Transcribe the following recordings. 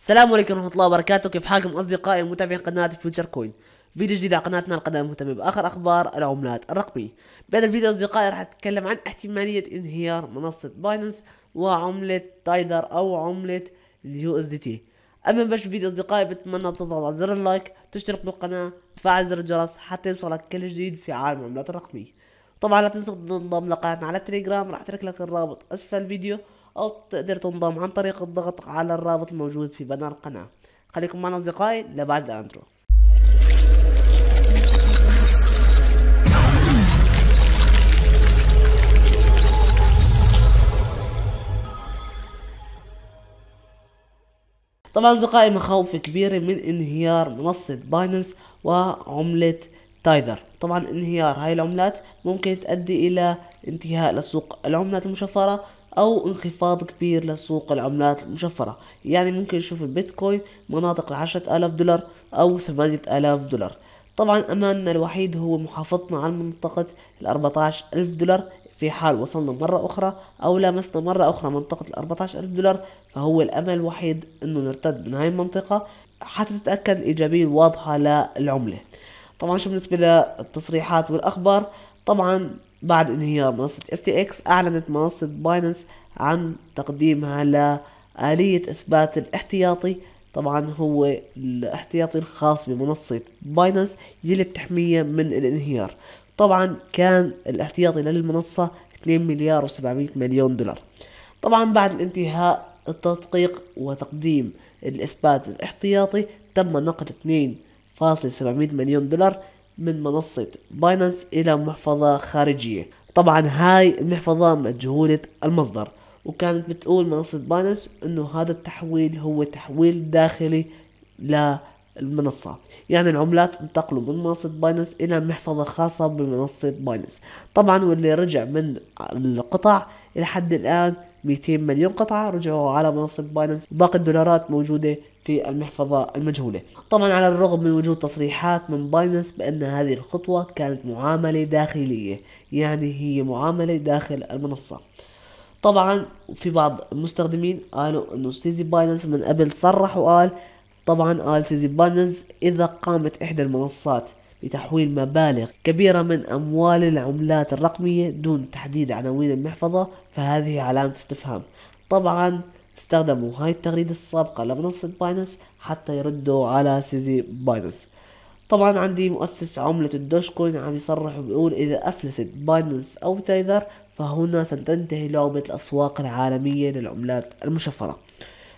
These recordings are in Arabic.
السلام عليكم ورحمه الله وبركاته كيف حالكم اصدقائي ومتابعين قناه فيوتشر كوين فيديو جديد على قناتنا القناه المهتمه باخر اخبار العملات الرقميه بهذا الفيديو اصدقائي راح اتكلم عن احتماليه انهيار منصه بايننس وعمله تايدر او عمله اليو اس دي تي اما باش الفيديو اصدقائي بتمنى تضغط على زر اللايك تشترك بالقناه تفعل زر الجرس حتى يوصلك كل جديد في عالم العملات الرقميه طبعا لا تنسى تنضم لقناتنا على التليجرام راح اترك لك الرابط اسفل الفيديو أو تقدر تنضم عن طريق الضغط على الرابط الموجود في بنر القناة خليكم معنا أصدقائي لبعد الأندرو طبعا أصدقائي مخاوف كبيرة من انهيار منصة بايننس وعملة تايدر طبعا انهيار هاي العملات ممكن تؤدي إلى انتهاء لسوق العملات المشفرة أو انخفاض كبير لسوق العملات المشفرة يعني ممكن نشوف البيتكوين مناطق العشرة آلاف دولار أو ثمانية آلاف دولار طبعا أماننا الوحيد هو محافظتنا على منطقة عشر ألف دولار في حال وصلنا مرة أخرى أو لامسنا مرة أخرى منطقة عشر ألف دولار فهو الأمل الوحيد أنه نرتد من هاي المنطقة حتى تتأكد الإيجابية الواضحة للعملة طبعا شو بالنسبة للتصريحات والأخبار طبعا بعد انهيار منصة FTX أعلنت منصة بايننس عن تقديمها لآلية إثبات الاحتياطي طبعا هو الاحتياطي الخاص بمنصة بايننس يلي بتحميها من الانهيار طبعا كان الاحتياطي للمنصة 2 مليار و700 مليون دولار طبعا بعد انتهاء التدقيق وتقديم الإثبات الاحتياطي تم نقل 2.700 مليون دولار من منصة باينانس إلى محفظة خارجية طبعا هاي المحفظة مجهولة المصدر وكانت بتقول منصة باينانس انه هذا التحويل هو تحويل داخلي للمنصة يعني العملات انتقلوا من منصة باينانس الى محفظة خاصة بمنصة باينانس طبعا واللي رجع من القطع الى حد الان 200 مليون قطعة رجعوا على منصة باينانس وباقي الدولارات موجودة في المحفظة المجهولة طبعا على الرغم من وجود تصريحات من بايننس بأن هذه الخطوة كانت معاملة داخلية يعني هي معاملة داخل المنصة طبعا في بعض المستخدمين قالوا انه سيزي بايننس من قبل صرح وقال طبعا قال سيزي بايننس اذا قامت احدى المنصات بتحويل مبالغ كبيرة من أموال العملات الرقمية دون تحديد عناوين المحفظة فهذه علامة استفهام طبعا استخدموا هاي التغريدة السابقة لمنصة باينانس حتى يردوا على سيزي باينانس طبعا عندي مؤسس عملة الدوش كوين عم يصرح وبيقول إذا أفلست باينانس أو تايذر فهنا ستنتهي لعبة الأسواق العالمية للعملات المشفرة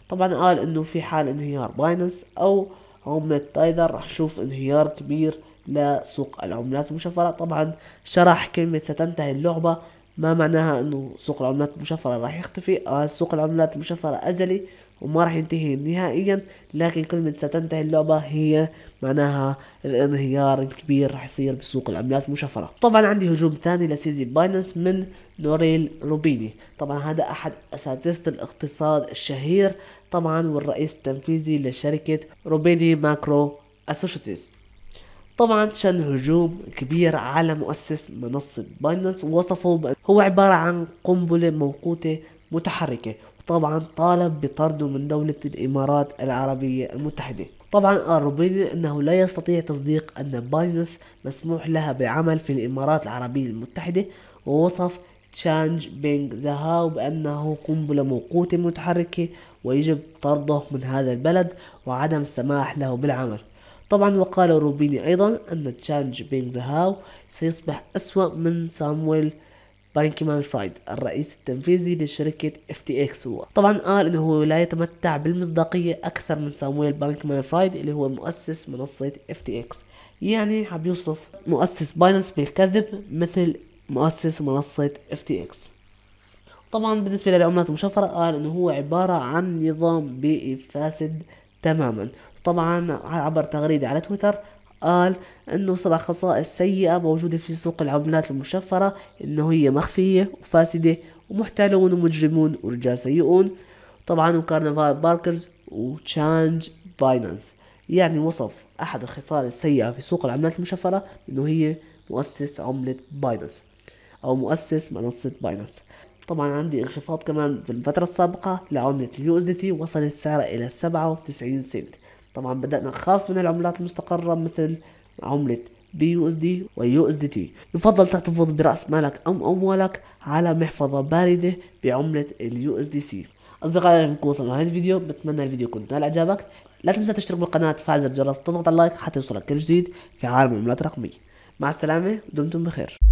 طبعا قال إنه في حال انهيار باينانس أو عملة تايذر راح نشوف انهيار كبير لسوق العملات المشفرة طبعا شرح كلمة ستنتهي اللعبة ما معناها انه سوق العملات المشفرة راح يختفي آه سوق العملات المشفرة ازلي وما راح ينتهي نهائيا لكن كلمة ستنتهي اللعبة هي معناها الانهيار الكبير راح يصير بسوق العملات المشفرة طبعا عندي هجوم ثاني لسيزي باينانس من نوريل روبيني طبعا هذا احد اساتذة الاقتصاد الشهير طبعا والرئيس التنفيذي لشركة روبيني ماكرو اسوشيتيز طبعا شن هجوم كبير على مؤسس منصة بايننس ووصفه بأن هو عبارة عن قنبلة موقوتة متحركة وطبعا طالب بطرده من دولة الإمارات العربية المتحدة طبعا قال روبيني أنه لا يستطيع تصديق أن بايننس مسموح لها بالعمل في الإمارات العربية المتحدة ووصف تشانج بينغ زهاو بأنه قنبلة موقوتة متحركة ويجب طرده من هذا البلد وعدم السماح له بالعمل طبعا وقال روبيني أيضا أن التشالنج بين زهاو سيصبح أسوأ من سامويل بانكمان فرايد الرئيس التنفيذي لشركة اف تي اكس هو طبعا قال انه لا يتمتع بالمصداقية اكثر من سامويل بانكمان فرايد اللي هو مؤسس منصة اف تي اكس يعني عم يوصف مؤسس باينانس بالكذب مثل مؤسس منصة اف تي اكس طبعا بالنسبة للعملات المشفرة قال انه هو عبارة عن نظام بيئي فاسد تماما طبعا عبر تغريدة على تويتر قال انه سبع خصائص سيئة موجودة في سوق العملات المشفرة انه هي مخفية وفاسدة ومحتالون ومجرمون ورجال سيئون طبعا وكارنفال باركرز وتشانج باينانس يعني وصف احد الخصال السيئة في سوق العملات المشفرة انه هي مؤسس عملة باينانس او مؤسس منصة باينانس طبعا عندي انخفاض كمان في الفترة السابقة لعملة اليو اس دي تي وصل سعرها الى 97 سنت طبعا بدأنا نخاف من العملات المستقرة مثل عملة يو اس دي ويو اس دي تي يفضل تحتفظ برأس مالك أم أموالك على محفظة باردة بعملة اليو اس دي سي أصدقائي بنكون وصلنا لهذا الفيديو بتمنى الفيديو يكون نال إعجابك لا تنسى تشترك بالقناة تفعل زر الجرس تضغط على اللايك حتى يوصلك كل جديد في عالم العملات الرقمية مع السلامة دمتم بخير